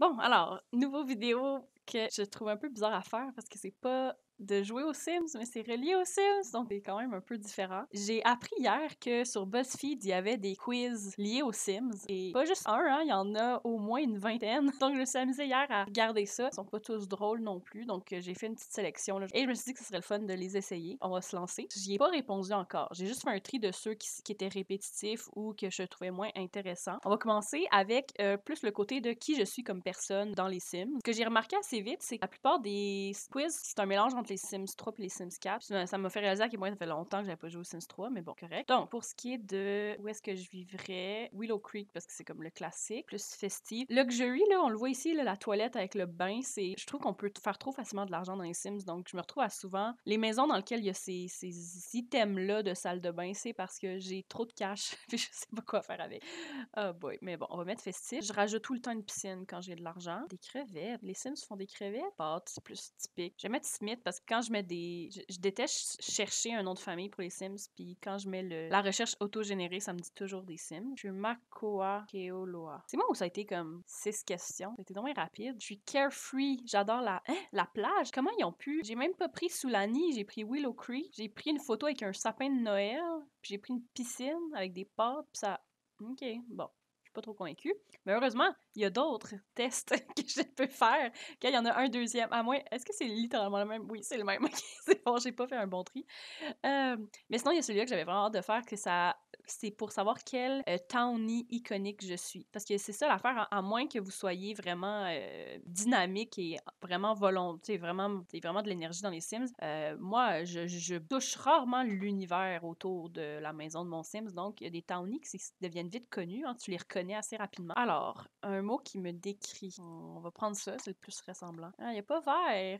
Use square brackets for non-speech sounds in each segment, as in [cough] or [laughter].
Bon, alors, nouveau vidéo que je trouve un peu bizarre à faire parce que c'est pas de jouer aux Sims, mais c'est relié aux Sims, donc c'est quand même un peu différent. J'ai appris hier que sur BuzzFeed, il y avait des quiz liés aux Sims, et pas juste un, hein, il y en a au moins une vingtaine. [laughs] Donc je me suis amusée hier à regarder ça. Ils sont pas tous drôles non plus, donc euh, j'ai fait une petite sélection, là. et je me suis dit que ce serait le fun de les essayer. On va se lancer. J'y ai pas répondu encore. J'ai juste fait un tri de ceux qui, étaient répétitifs ou que je trouvais moins intéressants. On va commencer avec euh, plus le côté de qui je suis comme personne dans les Sims. Ce que j'ai remarqué assez vite, c'est que la plupart des quiz, c'est un mélange entre les Sims 3 les Sims 4. ça m'a fait réaliser à quel ça fait longtemps que j'avais pas joué aux Sims 3, mais bon, correct. Donc, pour ce qui est de où est-ce que je vivrais, Willow Creek, parce que c'est comme le classique, plus festif. Luxury, là, on le voit ici, la toilette avec le bain, c'est. Je trouve qu'on peut faire trop facilement de l'argent dans les Sims, donc je me retrouve à souvent. Les maisons dans lesquelles il y a ces, ces items-là de salle de bain, c'est parce que j'ai trop de cash, et [laughs] je sais pas quoi faire avec. Oh boy, mais bon, on va mettre festif. Je rajoute tout le temps une piscine quand j'ai de l'argent. Des crevettes. Les Sims font des crevettes. Pâtes, c'est plus typique. Je vais mettre Smith parce que quand je mets des. Je, déteste chercher un nom de famille pour les Sims, puis quand je mets le... la recherche autogénérée, ça me dit toujours des Sims. Je suis Makoa Keoloa. C'est moi où ça a été comme six questions. C'était donc rapide. Je suis carefree. J'adore la. Hein, la plage. Comment ils ont pu? J'ai même pas pris Soulani, j'ai pris Willow Creek. J'ai pris une photo avec un sapin de Noël, puis j'ai pris une piscine avec des pâtes, puis ça. Ok, bon pas trop convaincue. Mais heureusement, il y a d'autres [laughs] tests [laughs] que je peux faire. il y en a un deuxième, à moins. Est-ce que c'est littéralement le même? Oui, c'est le même. [laughs] c'est bon, j'ai pas fait un bon tri. Euh, mais sinon, il y a celui-là que j'avais vraiment hâte de faire, que ça c'est pour savoir quel euh, townie iconique je suis. Parce que c'est ça l'affaire, hein, à, moins que vous soyez vraiment euh, dynamique et vraiment volonté, vraiment, vraiment de l'énergie dans les Sims. Euh, moi, je, touche rarement l'univers autour de la maison de mon Sims, donc il y a des townies qui deviennent vite connus, hein, tu les reconnais assez rapidement. Alors, un mot qui me décrit, on va prendre ça, c'est le plus ressemblant. Ah, il n'y a pas vert.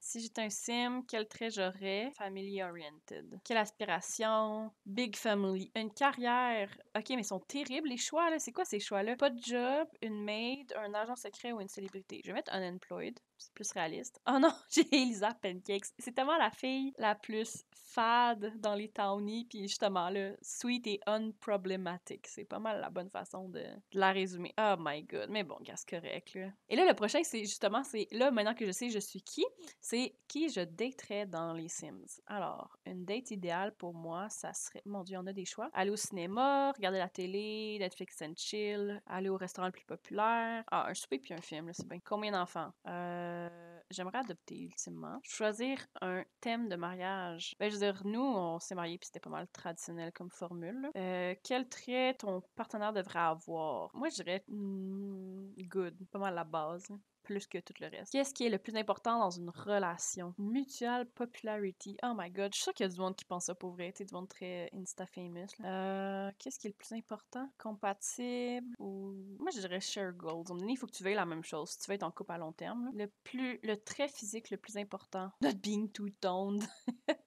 si j'étais un Sim, quel trait j'aurais? Family oriented. Quelle aspiration? Big family. Une carrière. OK, mais ils sont terribles, les choix, là. C'est quoi ces choix-là? Pas de job, une maid, un agent secret ou une célébrité. Je vais mettre unemployed c'est plus réaliste. Oh non, [laughs] j'ai Elisa Pancakes. C'est tellement la fille la plus fade dans les townies, puis justement, le sweet et unproblématique. C'est pas mal la bonne façon de, la résumer. Oh my god, mais bon, c'est correct, là. Et là, le prochain, c'est justement, c'est là, maintenant que je sais je suis qui, c'est qui je daterais dans les Sims. Alors, une date idéale pour moi, ça serait, mon dieu, on a des choix. Aller au cinéma, regarder la télé, Netflix and chill, aller au restaurant le plus populaire. Ah, un souper puis un film, là, c'est bien. Combien d'enfants? Euh, euh, j'aimerais adopter ultimement. Choisir un thème de mariage. Ben, je veux dire, nous, on s'est mariés puis c'était pas mal traditionnel comme formule. Euh, quel trait ton partenaire devrait avoir? Moi, je dirais hmm, good, pas mal la base plus que tout le reste. Qu'est-ce qui est le plus important dans une relation? Mutual popularity. Oh my god, je suis sûre qu'il y a du monde qui pense ça pour vrai. Du monde très Insta-famous. Euh, Qu'est-ce qui est le plus important? Compatible ou... Moi, je dirais share goals. Il faut que tu veilles la même chose si tu veux être en couple à long terme. Le plus... Le trait physique le plus important. Not being too toned. [laughs]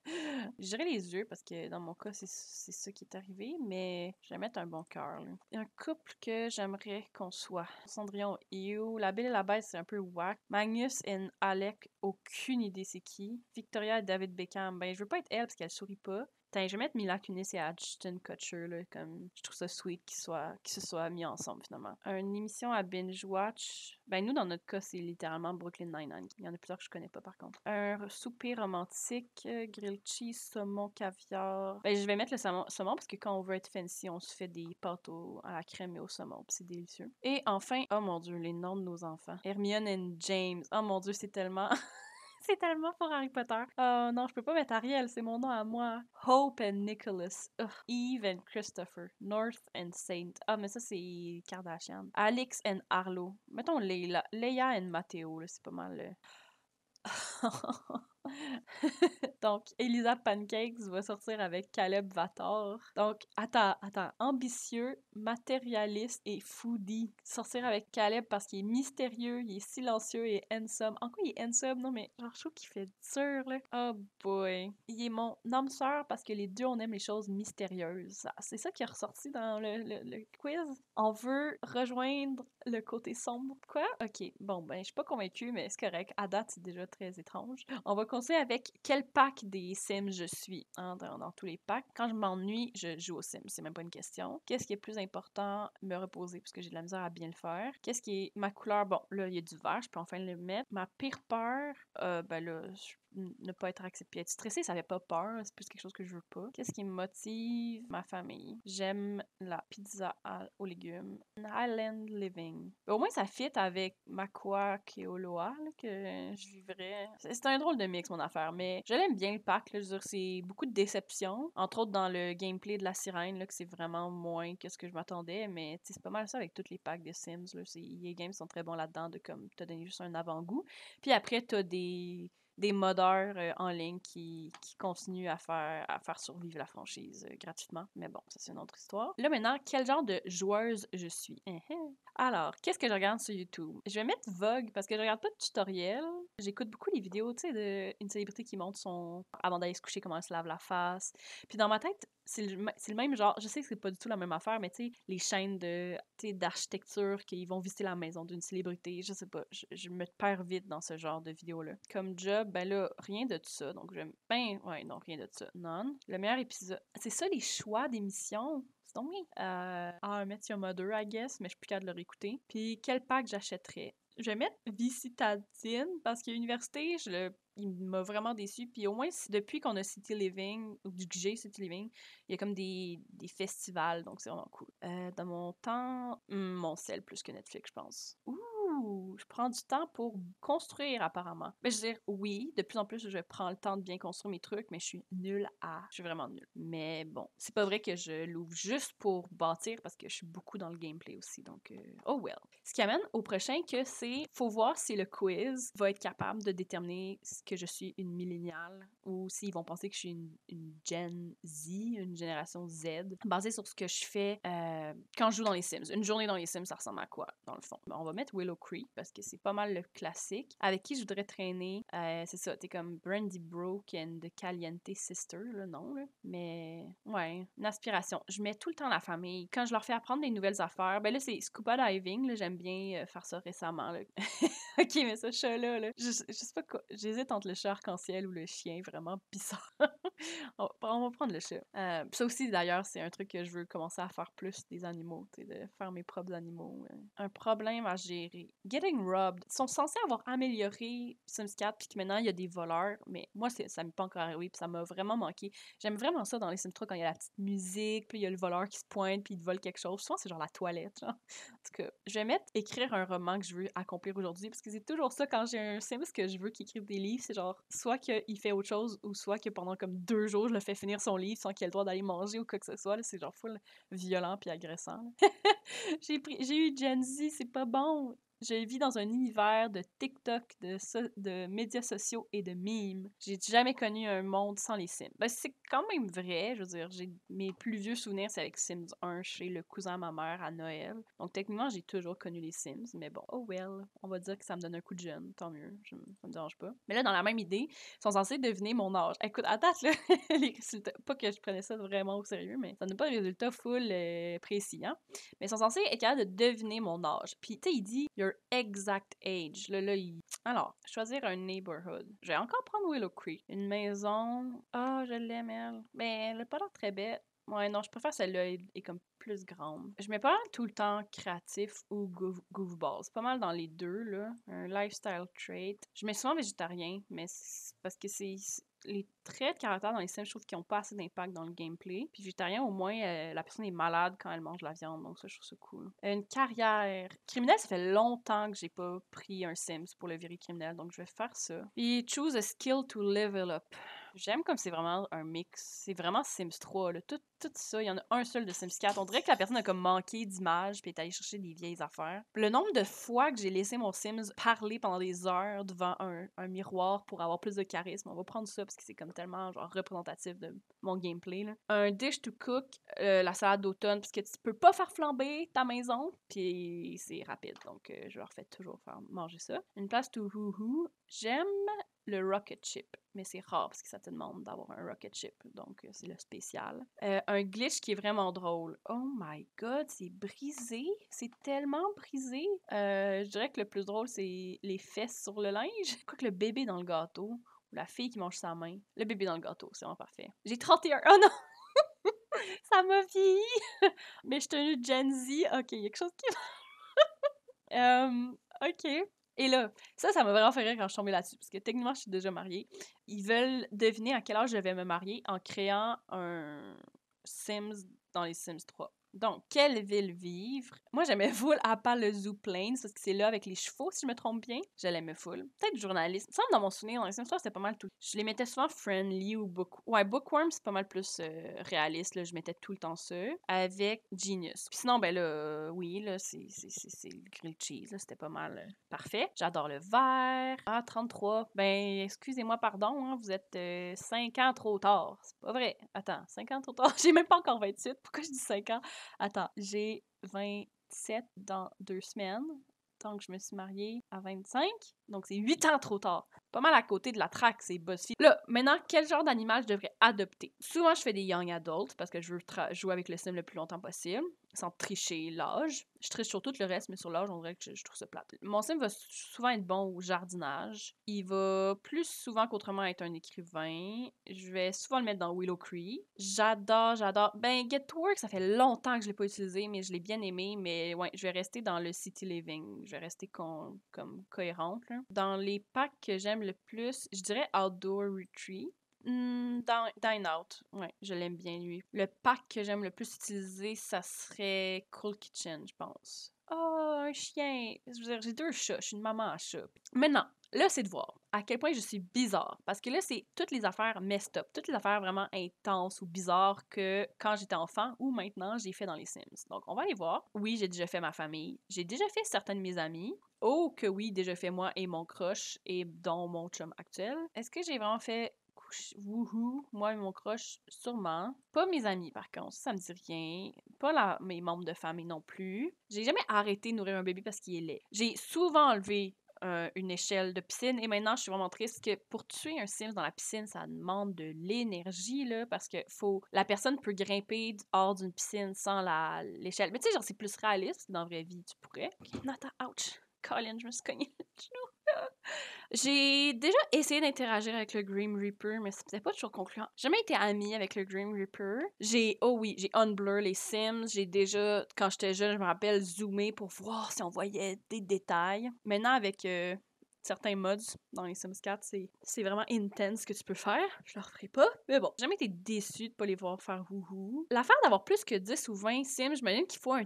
J'irai les yeux parce que dans mon cas, c'est ça qui est arrivé, mais je vais mettre un bon cœur. Un couple que j'aimerais qu'on soit. Cendrillon Ew. La Belle et la Bête, c'est un peu whack. Magnus et Alec, aucune idée c'est qui. Victoria et David Beckham, ben je veux pas être elle parce qu'elle sourit pas je vais mettre Mila Kunis et Ashton Kutcher, là, comme je trouve ça sweet qu'ils soient, qu'ils se soient mis ensemble finalement. Une émission à binge watch. Ben nous dans notre cas c'est littéralement Brooklyn Nine Nine. Il y en a plusieurs que je connais pas par contre. Un souper romantique, euh, grilled cheese, saumon, caviar. Ben je vais mettre le saumon, parce que quand on veut être fancy, on se fait des pâtes à la crème et au saumon, c'est délicieux. Et enfin, oh mon dieu, les noms de nos enfants. Hermione et James. Oh mon dieu, c'est tellement [laughs] [laughs] c'est tellement pour Harry Potter. Oh non, je peux pas mettre Ariel, c'est mon nom à moi. Hope and Nicholas. Ugh. Eve and Christopher. North and Saint. Ah, mais ça, c'est Kardashian. Alex and Arlo. Mettons Leila. Leia and Matteo, c'est pas mal. Euh. [laughs] [laughs] Donc, Elisa Pancakes va sortir avec Caleb Vator. Donc, attends, attends. Ambitieux, matérialiste et foodie. Sortir avec Caleb parce qu'il est mystérieux, il est silencieux et handsome. En quoi il est handsome? Non, mais genre, je trouve qu'il fait dur, là. Oh boy. Il est mon homme sœur parce que les deux, on aime les choses mystérieuses. Ah, c'est ça qui est ressorti dans le, quiz. On veut rejoindre le côté sombre. Quoi? Ok, bon, ben, je suis pas convaincue, mais c'est correct. À date, c'est déjà très étrange. On va Conseil avec quel pack des Sims je suis hein, dans, tous les packs. Quand je m'ennuie, je joue aux Sims, c'est même pas une question. Qu'est-ce qui est plus important Me reposer, parce que j'ai de la misère à bien le faire. Qu'est-ce qui est ma couleur Bon, là, il y a du vert, je peux enfin le mettre. Ma pire peur, euh, ben là, je ne pas être accepté, être stressé? ça fait pas peur, c'est plus quelque chose que je veux pas. Qu'est-ce qui me motive ma famille J'aime la pizza aux légumes, island living. Au moins ça fit avec ma ma au Loire, que je vivrais. C'est un drôle de mix mon affaire, mais je l'aime bien le pack. je veux c'est beaucoup de déceptions, entre autres dans le gameplay de la sirène là, que c'est vraiment moins que ce que je m'attendais, mais c'est pas mal ça avec tous les packs de Sims. les games sont très bons là-dedans de comme te donner juste un avant-goût. Puis après t'as des des modeurs euh, en ligne qui, qui, continuent à faire, à faire survivre la franchise euh, gratuitement. Mais bon, ça c'est une autre histoire. Là maintenant, quel genre de joueuse je suis? Hein, hein. Alors, qu'est-ce que je regarde sur YouTube? Je vais mettre Vogue parce que je regarde pas de tutoriel. J'écoute beaucoup les vidéos, tu sais, d'une célébrité qui montre son... avant d'aller se coucher, comment elle se lave la face. Puis dans ma tête, c'est le, le, même genre. Je sais que c'est pas du tout la même affaire, mais tu sais, les chaînes de, d'architecture qui vont visiter la maison d'une célébrité, je sais pas. Je, je me perds vite dans ce genre de vidéos-là. Comme job, ben là, rien de ça. Donc, j'aime Ben, ouais, donc rien de ça. Non. Le meilleur épisode. C'est ça les choix d'émissions. C'est donc oui. Euh, ah, Met Your Mother, I guess, mais je suis plus qu'à de le réécouter. Puis, quel pack j'achèterais? Je vais mettre Visitatine, parce que l'université, je il m'a vraiment déçu. Puis au moins, depuis qu'on a City Living, ou du j'ai City Living, il y a comme des, festivals, donc c'est vraiment cool. Euh, dans mon temps, hmm, mon sel plus que Netflix, je pense. Ouh! je prends du temps pour construire, apparemment. Mais je veux dire, oui, de plus en plus, je prends le temps de bien construire mes trucs, mais je suis nulle à. Je suis vraiment nulle. Mais bon, c'est pas vrai que je l'ouvre juste pour bâtir parce que je suis beaucoup dans le gameplay aussi. Donc, euh, oh well. Ce qui amène au prochain que c'est faut voir si le quiz va être capable de déterminer que je suis une milléniale ou s'ils vont penser que je suis une, Gen Z, une génération Z, basée sur ce que je fais euh, quand je joue dans les Sims. Une journée dans les Sims, ça ressemble à quoi, dans le fond? Ben, on va mettre Willow parce que c'est pas mal le classique. Avec qui je voudrais traîner, euh, c'est ça, t'es comme Brandy Brooke and the Caliente Sister, le nom, Mais ouais, une aspiration. Je mets tout le temps la famille. Quand je leur fais apprendre des nouvelles affaires, ben là, c'est scuba diving, j'aime bien euh, faire ça récemment, [laughs] ok, mais ce chat-là, je, sais pas quoi, j'hésite entre le chat arc-en-ciel ou le chien vraiment bizarre. [laughs] on, va prendre le chat. Euh, ça aussi, d'ailleurs, c'est un truc que je veux commencer à faire plus des animaux, de faire mes propres animaux. Euh. Un problème à gérer. Getting robbed. Ils sont censés avoir amélioré Sims 4, puis que maintenant, il y a des voleurs, mais moi, ça m'est pas encore arrivé, puis ça m'a vraiment manqué. J'aime vraiment ça dans les Sims 3 quand il y a la petite musique, puis il y a le voleur qui se pointe, puis il vole quelque chose. Souvent, c'est genre la toilette, genre. En tout cas, je vais mettre écrire un roman que je veux accomplir aujourd'hui, parce que c'est toujours ça quand j'ai un Sims que je veux qui écrive des livres, c'est genre soit qu'il fait autre chose, ou soit que pendant comme deux jours, je le fais finir son livre sans qu'il ait le droit d'aller manger ou quoi que ce soit. C'est genre full violent puis agressant. [laughs] j'ai eu Gen Z, c'est pas bon. Je vis dans un univers de TikTok, de, de médias sociaux et de mimes. J'ai jamais connu un monde sans les Sims. Ben, c'est quand même vrai. Je veux dire, j'ai mes plus vieux souvenirs, c'est avec Sims 1 chez le cousin de ma mère à Noël. Donc, techniquement, j'ai toujours connu les Sims. Mais bon, oh well. On va dire que ça me donne un coup de jeune. Tant mieux. Je, ça me dérange pas. Mais là, dans la même idée, ils sont censés deviner mon âge. Écoute, attends, là, [laughs] les résultats. Pas que je prenais ça vraiment au sérieux, mais ça n'est pas un résultat full euh, précis, hein. Mais ils sont censés être capables de deviner mon âge. Puis, tu sais, il dit, exact age. le Alors, choisir un neighborhood. Je vais encore prendre Willow Creek. Une maison. Ah, oh, je l'aime, elle. Mais elle n'est pas très bête. Ouais, non, je préfère celle-là, elle est comme plus grande. Je mets pas tout le temps créatif ou goofball. C'est pas mal dans les deux, là. Un lifestyle trait. Je mets souvent végétarien, mais parce que c'est les traits de caractère dans les Sims, je trouve qu'ils n'ont pas assez d'impact dans le gameplay. Puis végétarien, au moins, euh, la personne est malade quand elle mange la viande, donc ça, je trouve ça cool. Une carrière. criminelle ça fait longtemps que j'ai pas pris un Sims pour le virer criminel, donc je vais faire ça. Et choose a skill to level up. J'aime comme c'est vraiment un mix. C'est vraiment Sims 3, Tout, tout ça. Il y en a un seul de Sims 4. On dirait que la personne a comme manqué d'image puis est allée chercher des vieilles affaires. Le nombre de fois que j'ai laissé mon Sims parler pendant des heures devant un, un, miroir pour avoir plus de charisme, on va prendre ça parce que c'est comme tellement genre représentatif de mon gameplay. Là. Un dish to cook, euh, la salade d'automne, parce que tu peux pas faire flamber ta maison, puis c'est rapide. Donc euh, je leur fais toujours faire manger ça. Une place to hoo-hoo. J'aime le rocket ship. Mais c'est rare parce que ça te demande d'avoir un rocket ship. Donc, euh, c'est le spécial. Euh, un glitch qui est vraiment drôle. Oh my god, c'est brisé. C'est tellement brisé. Euh, je dirais que le plus drôle, c'est les fesses sur le linge. [laughs] Quoi que le bébé dans le gâteau. Ou la fille qui mange sa main. Le bébé dans le gâteau, c'est vraiment parfait. J'ai 31. Oh non! [laughs] ça m'a vieilli! [laughs] Mais je suis tenue Gen Z. Ok, il y a quelque chose qui ok. Et là, ça, ça m'a vraiment fait rire quand je suis tombée là-dessus, parce que techniquement, je suis déjà mariée. Ils veulent deviner à quel âge je vais me marier en créant un Sims dans les Sims 3. Donc, quelle ville vivre? Moi, j'aimais full à part le Zoo Plains parce que c'est là avec les chevaux, si je me trompe bien. J'allais me full. Peut-être journaliste. Ça, dans mon souvenir, dans les c'était pas mal tout. Je les mettais souvent Friendly ou Book... Ouais, Bookworm, c'est pas mal plus euh, réaliste. Là. Je mettais tout le temps ça. Avec Genius. Puis sinon, ben là, euh, oui, là, c'est le grilled cheese. C'était pas mal euh, parfait. J'adore le verre. Ah, 33. Ben, excusez-moi, pardon, hein, vous êtes 5 ans trop tard. C'est pas vrai. Attends, 5 ans trop tard. [laughs] J'ai même pas encore 28. Pourquoi je dis 5 ans? Attends, j'ai 27 dans deux semaines. Tant que je me suis mariée à 25, donc c'est 8 ans trop tard. Pas mal à côté de la traque, c'est BuzzFeed. Là, maintenant, quel genre d'animal je devrais adopter? Souvent, je fais des young adults parce que je veux jouer avec le sim le plus longtemps possible sans tricher l'âge. Je triche sur tout le reste, mais sur l'âge, on dirait que je, trouve ça plat. Mon sim va souvent être bon au jardinage. Il va plus souvent qu'autrement être un écrivain. Je vais souvent le mettre dans Willow Creek. J'adore, j'adore. Ben, Get to Work, ça fait longtemps que je l'ai pas utilisé, mais je l'ai bien aimé. Mais ouais, je vais rester dans le city living. Je vais rester comme cohérente. Dans les packs que j'aime le plus, je dirais Outdoor Retreat. Hmm, Dine Out. Ouais, je l'aime bien, lui. Le pack que j'aime le plus utiliser, ça serait Cool Kitchen, je pense. Oh, un chien. Je veux dire, j'ai deux chats. Je suis une maman à chat. Maintenant, là, c'est de voir à quel point je suis bizarre. Parce que là, c'est toutes les affaires messed up, toutes les affaires vraiment intenses ou bizarres que quand j'étais enfant ou maintenant, j'ai fait dans les Sims. Donc, on va aller voir. Oui, j'ai déjà fait ma famille. J'ai déjà fait certains de mes amis. Oh, que oui, déjà fait moi et mon crush et dont mon chum actuel. Est-ce que j'ai vraiment fait wouhou, moi et mon crush, sûrement. Pas mes amis, par contre, ça me dit rien. Pas mes membres de famille non plus. J'ai jamais arrêté de nourrir un bébé parce qu'il est laid. J'ai souvent enlevé euh, une échelle de piscine. Et maintenant, je suis vraiment triste que pour tuer un Sims dans la piscine, ça demande de l'énergie, là, parce que faut... la personne peut grimper hors d'une piscine sans l'échelle. Mais tu sais, genre, c'est plus réaliste. Dans la vraie vie, tu pourrais. Okay, Nathan, ouch! Colin, je me suis cognée le genou. [laughs] J'ai déjà essayé d'interagir avec le Grim Reaper, mais c'était pas toujours concluant. J'ai jamais été amie avec le Grim Reaper. J'ai, oh oui, j'ai unblur les Sims. J'ai déjà, quand j'étais jeune, je me rappelle zoomer pour voir si on voyait des détails. Maintenant, avec euh, certains mods dans les Sims 4, c'est vraiment intense ce que tu peux faire. Je le referai pas. Mais bon, j'ai jamais été déçue de pas les voir faire wouhou. L'affaire d'avoir plus que 10 ou 20 Sims, je j'imagine qu'il faut un,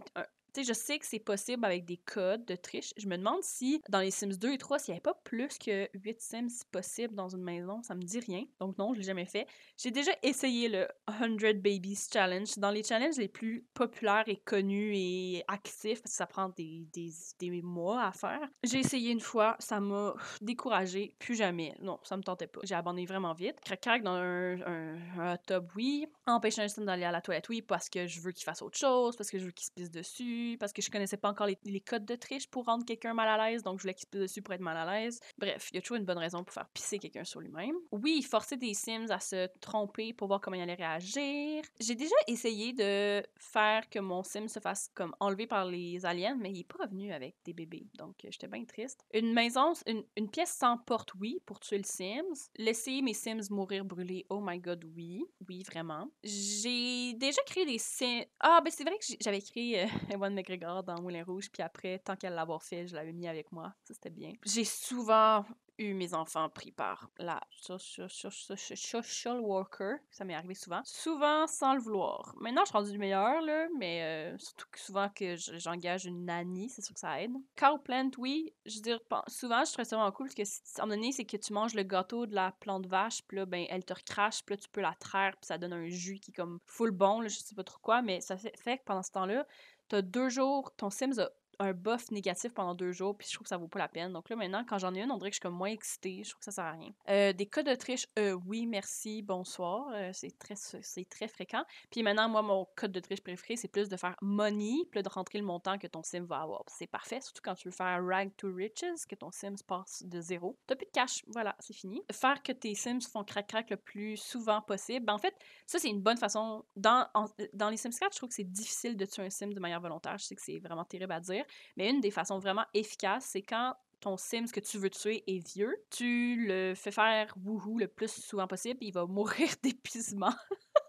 tu sais, je sais que c'est possible avec des codes de triche. Je me demande si dans les Sims 2 et 3, s'il n'y avait pas plus que 8 Sims possible dans une maison. Ça me dit rien. Donc non, je l'ai jamais fait. J'ai déjà essayé le 100 Babies Challenge. Dans les challenges les plus populaires et connus et actifs, ça prend des, des, des mois à faire. J'ai essayé une fois, ça m'a découragé, Plus jamais. Non, ça me tentait pas. J'ai abandonné vraiment vite. Crac-crac dans un, un top, oui empêcher un Sim d'aller à la toilette, oui, parce que je veux qu'il fasse autre chose, parce que je veux qu'il se pisse dessus, parce que je connaissais pas encore les, codes de triche pour rendre quelqu'un mal à l'aise, donc je voulais qu'il se pisse dessus pour être mal à l'aise. Bref, il y a toujours une bonne raison pour faire pisser quelqu'un sur lui-même. Oui, forcer des Sims à se tromper pour voir comment il allait réagir. J'ai déjà essayé de faire que mon Sim se fasse comme enlever par les aliens, mais il est pas revenu avec des bébés, donc euh, j'étais bien triste. Une maison, une, pièce sans porte, oui, pour tuer le Sims. Laisser mes Sims mourir brûlés, oh my god, oui. Oui, vraiment j'ai déjà créé des scènes. Ah, ben c'est vrai que j'avais créé Ewan euh, [laughs] McGregor dans Moulin Rouge, puis après, tant qu'elle l'avoir fait, je l'avais mis avec moi. Ça, c'était bien. J'ai souvent eu mes enfants pris par la social worker. Ça m'est arrivé souvent. Souvent sans le vouloir. Maintenant, je suis du meilleur là, mais euh, surtout que souvent que j'engage une nanny, c'est sûr que ça aide. Cow plant, oui. Je veux dire, souvent, je trouve ça vraiment cool parce que, à un moment donné, c'est que tu manges le gâteau de la plante vache, puis là, ben, elle te recrache, puis là, tu peux la traire, puis ça donne un jus qui est comme full bon, là, je sais pas trop quoi, mais ça fait que pendant ce temps-là, t'as deux jours, ton Sims a un buff négatif pendant deux jours, puis je trouve que ça vaut pas la peine. Donc là, maintenant, quand j'en ai une, on dirait que je suis comme moins excitée. Je trouve que ça sert à rien. Euh, des codes de triche euh, oui, merci, bonsoir. Euh, c'est très, c'est très fréquent. Puis maintenant, moi, mon code de triche préféré, c'est plus de faire money, plus de rentrer le montant que ton sim va avoir. C'est parfait, surtout quand tu veux faire rag to riches, que ton sim passe de zéro. T'as plus de cash, voilà, c'est fini. Faire que tes sims font crac-crac le plus souvent possible. Ben, en fait, ça, c'est une bonne façon. Dans, dans les Sims 4, je trouve que c'est difficile de tuer un sim de manière volontaire. Je sais que c'est vraiment terrible à dire. Mais une des façons vraiment efficaces, c'est quand ton Sims que tu veux tuer est vieux, tu le fais faire wouhou le plus souvent possible, il va mourir [laughs] d'épuisement.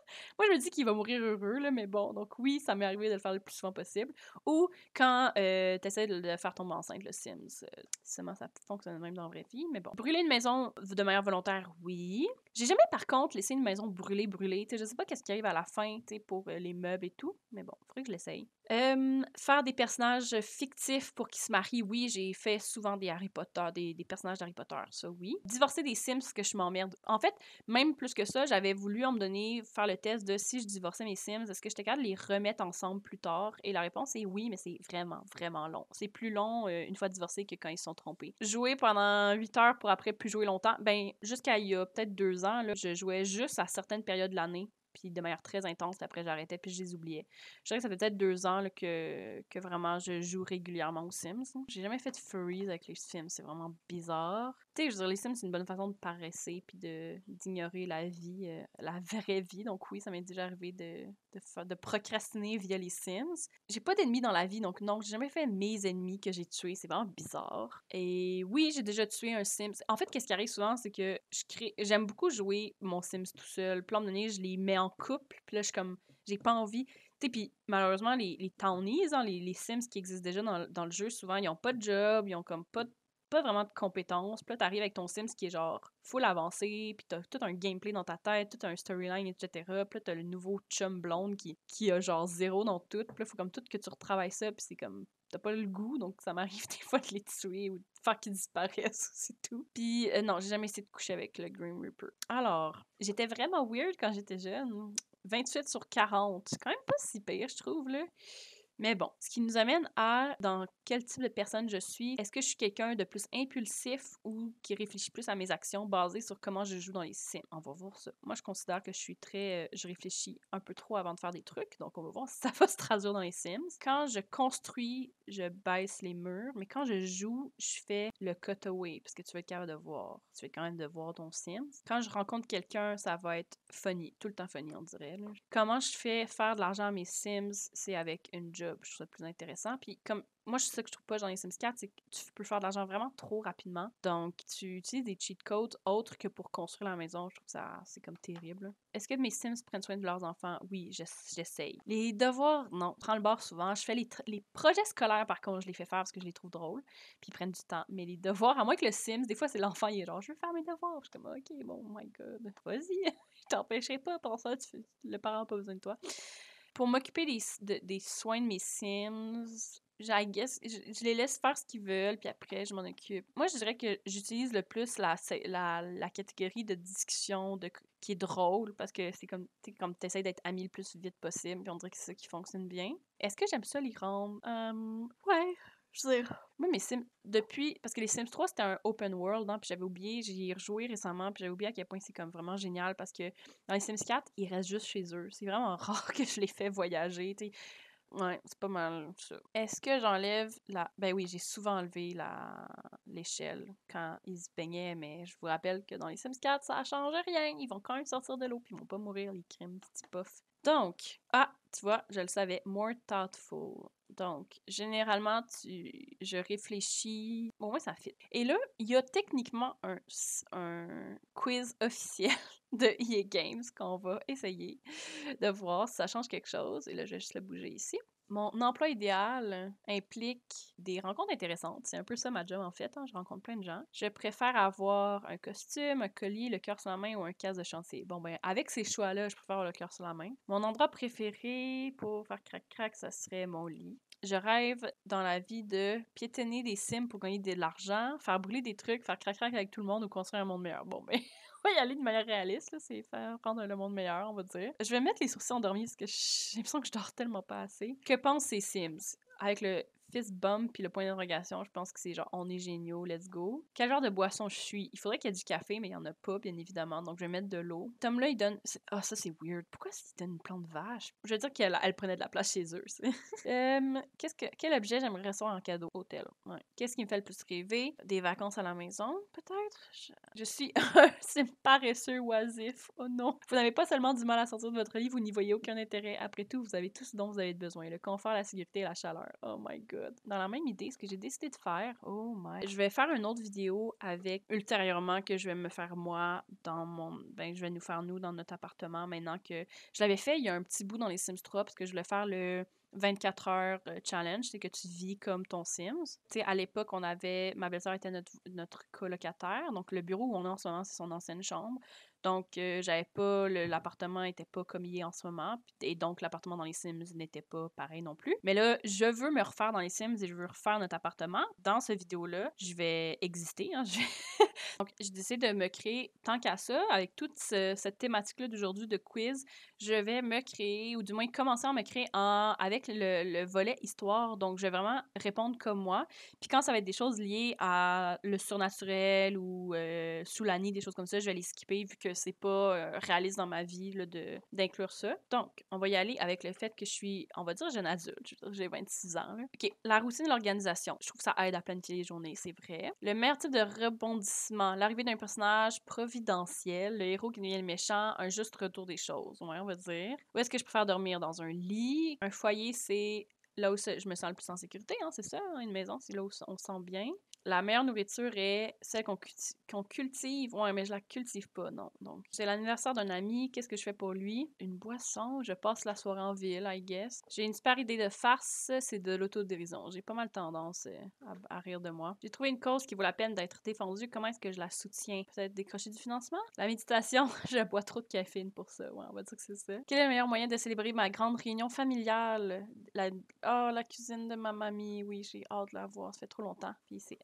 [laughs] Moi, je me dis qu'il va mourir heureux, là, mais bon, donc oui, ça m'est arrivé de le faire le plus souvent possible. Ou quand t'essaies euh, tu essaies de faire tomber enceinte, le Sims. seulement ça fonctionne même dans la vraie vie, mais bon. Brûler une maison de manière volontaire, oui. J'ai jamais, par contre, laissé une maison brûler, brûler. je sais pas qu'est-ce qui arrive à la fin pour euh, les meubles et tout, mais bon, faudrait que je l'essaye. faire des personnages fictifs pour qu'ils se marient, oui, j'ai fait souvent des Harry Potter, des, des personnages d'Harry Potter, ça oui. Divorcer des Sims, que je m'emmerde. En fait, même plus que ça, j'avais voulu, en me donner, faire le de si je divorçais mes Sims, est-ce que je te de les remettre ensemble plus tard? Et la réponse est oui, mais c'est vraiment, vraiment long. C'est plus long euh, une fois divorcé que quand ils sont trompés. Jouer pendant 8 heures pour après plus jouer longtemps, ben jusqu'à il y a peut-être deux ans, là, je jouais juste à certaines périodes de l'année puis de manière très intense. Après, j'arrêtais, puis je les oubliais. Je dirais que ça fait peut-être deux ans que, que vraiment je joue régulièrement aux Sims. J'ai jamais fait de furries avec les Sims, c'est vraiment bizarre tu les Sims, c'est une bonne façon de paresser puis d'ignorer la vie, euh, la vraie vie. Donc oui, ça m'est déjà arrivé de, de, procrastiner via les Sims. J'ai pas d'ennemis dans la vie, donc non, j'ai jamais fait mes ennemis que j'ai tués. C'est vraiment bizarre. Et oui, j'ai déjà tué un Sims. En fait, qu'est-ce qui arrive souvent, c'est que je crée... J'aime beaucoup jouer mon Sims tout seul. Puis à un donné, je les mets en couple. Puis là, je suis comme... J'ai pas envie sais, puis malheureusement, les, les townies, hein, les, Sims qui existent déjà dans, dans, le jeu, souvent, ils ont pas de job, ils ont comme pas de pas vraiment de compétences. Puis là, t'arrives avec ton Sims qui est genre full avancé, puis t'as tout un gameplay dans ta tête, tout un storyline, etc. Puis là, t'as le nouveau chum blonde qui, qui a genre zéro dans tout. Puis là, faut comme tout que tu retravailles ça, puis c'est comme t'as pas le goût, donc ça m'arrive [laughs] des fois de les tuer ou de faire qu'ils disparaissent, ou [laughs] c'est tout. Puis euh, non, j'ai jamais essayé de coucher avec le Green Reaper. Alors, j'étais vraiment weird quand j'étais jeune. 28 sur 40, c'est quand même pas si pire, je trouve, là. Mais bon, ce qui nous amène à dans quel type de personne je suis. Est-ce que je suis quelqu'un de plus impulsif ou qui réfléchit plus à mes actions basées sur comment je joue dans les sims? On va voir ça. Moi, je considère que je suis très. Je réfléchis un peu trop avant de faire des trucs, donc on va voir si ça va [laughs] se traduire dans les sims. Quand je construis, je baisse les murs, mais quand je joue, je fais le cutaway parce que tu veux être capable de voir. Tu veux quand même de voir ton sims. Quand je rencontre quelqu'un, ça va être funny, tout le temps funny, on dirait. Comment je fais faire de l'argent à mes sims? C'est avec une job je trouve ça plus intéressant. Puis comme moi, c'est ça que je trouve pas dans les Sims 4, c'est que tu peux faire de l'argent vraiment trop rapidement. Donc, tu utilises des cheat codes autres que pour construire la maison. Je trouve ça, c'est comme terrible. Est-ce que mes Sims prennent soin de leurs enfants? Oui, j'essaye. Les devoirs, non, prends le bord souvent. Je fais les, les, projets scolaires, par contre, je les fais faire parce que je les trouve drôles. Puis ils prennent du temps. Mais les devoirs, à moins que le Sims, des fois, c'est l'enfant, il est genre, je veux faire mes devoirs. Je suis comme, ok, bon, oh my god, vas-y, [laughs] je t'empêcherai pas. Pour ça, le parent n'a pas besoin de toi pour m'occuper des, des soins de mes Sims, je, les laisse faire ce qu'ils veulent, puis après, je m'en occupe. Moi, je dirais que j'utilise le plus la, la, la, catégorie de discussion de, qui est drôle, parce que c'est comme, comme tu essaies d'être ami le plus vite possible, puis on dirait que c'est ça qui fonctionne bien. Est-ce que j'aime ça, les roms? ouais. Je veux dire, moi, mes Sims, depuis. Parce que les Sims 3, c'était un open world, hein, puis j'avais oublié, j'y ai rejoué récemment, puis j'avais oublié à quel point c'est comme vraiment génial parce que dans les Sims 4, ils restent juste chez eux. C'est vraiment [laughs] rare que je les fais voyager, tu sais. Ouais, c'est pas mal ça. Est-ce que j'enlève la. Ben oui, j'ai souvent enlevé la l'échelle quand ils se baignaient, mais je vous rappelle que dans les Sims 4, ça change rien. Ils vont quand même sortir de l'eau, puis ils vont pas mourir, les crimes, petit pof donc, ah, tu vois, je le savais, more thoughtful. Donc, généralement, je réfléchis. Au moins, ça fit. Et là, il y a techniquement un, un quiz [laughs] officiel de EA Games qu'on va essayer de voir si ça change quelque chose. Et là, je vais juste le bouger ici mon emploi idéal implique des rencontres intéressantes. C'est un peu ça ma job en fait. Hein. Je rencontre plein de gens. Je préfère avoir un costume, un collier, le cœur sur la main ou un casque de chantier. Bon, ben, avec ces choix-là, je préfère avoir le cœur sur la main. Mon endroit préféré pour faire crac-crac, ça serait mon lit. Je rêve dans la vie de piétiner des cimes pour gagner de l'argent, faire brûler des trucs, faire crac-crac avec tout le monde ou construire un monde meilleur. Bon, ben. [laughs] y aller de manière réaliste, c'est faire rendre le monde meilleur, on va dire. Je vais mettre les sourcils endormis parce que j'ai l'impression que je dors tellement pas assez. Que pensent ces Sims? Avec le fist bum, puis le point d'interrogation, je pense que c'est genre on est géniaux, let's go. Quel genre de boisson je suis Il faudrait qu'il y ait du café, mais il y en a pas, bien évidemment. Donc je vais mettre de l'eau. Tom là, il donne. Ah, ça c'est weird. Pourquoi il donne une plante vache Je veux dire qu'elle elle prenait de la place chez eux. [laughs] qu'est-ce que quel objet j'aimerais recevoir en cadeau Hôtel. Ouais. Qu'est-ce qui me fait le plus rêver Des vacances à la maison, peut-être. Je... suis c'est [laughs] paresseux oisif. Oh non. Vous n'avez pas seulement du mal à sortir de votre lit, vous n'y voyez aucun intérêt. Après tout, vous avez tout ce dont vous avez besoin le confort, la sécurité la chaleur. Oh my god. Dans la même idée, ce que j'ai décidé de faire, oh my, je vais faire une autre vidéo avec ultérieurement que je vais me faire moi dans mon, ben je vais nous faire nous dans notre appartement maintenant que je l'avais fait il y a un petit bout dans les Sims 3 parce que je voulais faire le 24 heures euh, challenge, c'est que tu vis comme ton Sims. Tu sais, à l'époque, on avait, ma belle-sœur était notre colocataire, donc le bureau où on est en ce moment, c'est son ancienne chambre. Donc, euh, j'avais pas, l'appartement était pas comme il est en ce moment. Et donc, l'appartement dans les Sims n'était pas pareil non plus. Mais là, je veux me refaire dans les Sims et je veux refaire notre appartement. Dans cette vidéo-là, je vais exister. Hein, [laughs] donc, je décide de me créer, tant qu'à ça, avec toute cette thématique-là d'aujourd'hui de quiz, je vais me créer, ou du moins commencer à me créer en, avec le, volet histoire. Donc, je vais vraiment répondre comme moi. Puis quand ça va être des choses liées à le surnaturel ou euh, sous l'année, des choses comme ça, je vais les skipper vu que c'est pas euh, réaliste dans ma vie de, d'inclure ça. Donc, on va y aller avec le fait que je suis, on va dire, jeune adulte. j'ai 26 ans. OK, la routine et l'organisation. Je trouve que ça aide à planifier les journées, c'est vrai. Le meilleur de rebondissement, l'arrivée d'un personnage providentiel, le héros qui devient le méchant, un juste retour des choses, on va dire. Où est-ce que je préfère dormir? Dans un lit? Un foyer, c'est là où je me sens le plus en sécurité, hein, c'est ça, hein, une maison, c'est là où on se sent bien la meilleure nourriture est celle qu'on cultive. Ouais, mais je la cultive pas, non. Donc, c'est l'anniversaire d'un ami. Qu'est-ce que je fais pour lui? Une boisson. Je passe la soirée en ville, I guess. J'ai une super idée de farce. C'est de l'autodérision. J'ai pas mal tendance euh, à, rire de moi. J'ai trouvé une cause qui vaut la peine d'être défendue. Comment est-ce que je la soutiens? Peut-être décrocher du financement? La méditation. [laughs] je bois trop de caféine pour ça. Ouais, on va dire que c'est ça. Quel est le meilleur moyen de célébrer ma grande réunion familiale? Oh, la cuisine de ma mamie. Oui, j'ai hâte de la voir. Ça fait trop longtemps. Puis c'est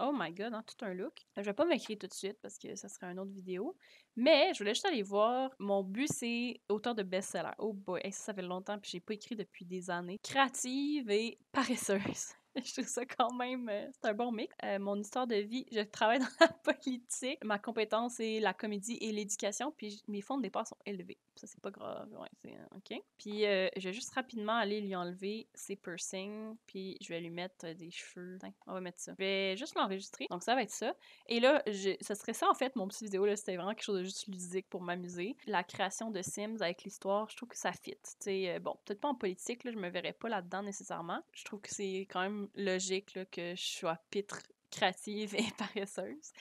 Oh my god, tout un look. Je vais pas m'écrire tout de suite parce que ça serait une autre vidéo. Mais je voulais juste aller voir. Mon but, c'est auteur de best-seller. Oh boy, ça, fait longtemps que j'ai pas écrit depuis des années. Créative et paresseuse. [laughs] je trouve ça quand même, euh, c'est un bon mix. Euh, mon histoire de vie, je travaille dans [laughs] la politique. Ma compétence est la comédie et l'éducation, puis mes fonds de départ sont élevés. Ça, c'est pas grave. Ouais, c'est euh, OK. Puis, je vais juste rapidement aller lui enlever ses piercings, puis je vais lui mettre des cheveux. on va mettre ça. Je vais juste l'enregistrer. Donc, ça va être ça. Et là, ce ça serait ça, en fait, mon petit vidéo. C'était vraiment quelque chose de juste ludique pour m'amuser. La création de Sims avec l'histoire, je trouve que ça fit. bon, peut-être pas en politique, là, je me verrais pas là-dedans nécessairement. Je trouve que c'est quand même logique que je sois pitre créative [laughs] et paresseuse.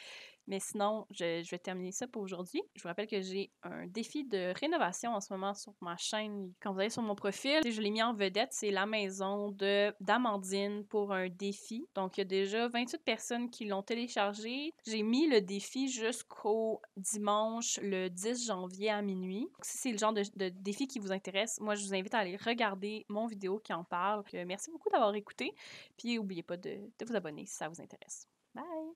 Mais sinon, je, vais terminer ça pour aujourd'hui. Je vous rappelle que j'ai un défi de rénovation en ce moment sur ma chaîne. Quand vous allez sur mon profil, je l'ai mis en vedette, c'est la maison de d'Amandine pour un défi. Donc, il y a déjà 28 personnes qui l'ont téléchargé. J'ai mis le défi jusqu'au dimanche, le 10 janvier à minuit. si c'est le genre de, défi qui vous intéresse, moi, je vous invite à aller regarder mon vidéo qui en parle. Euh, merci beaucoup d'avoir écouté. Puis, n'oubliez pas de vous abonner si ça vous intéresse. Bye!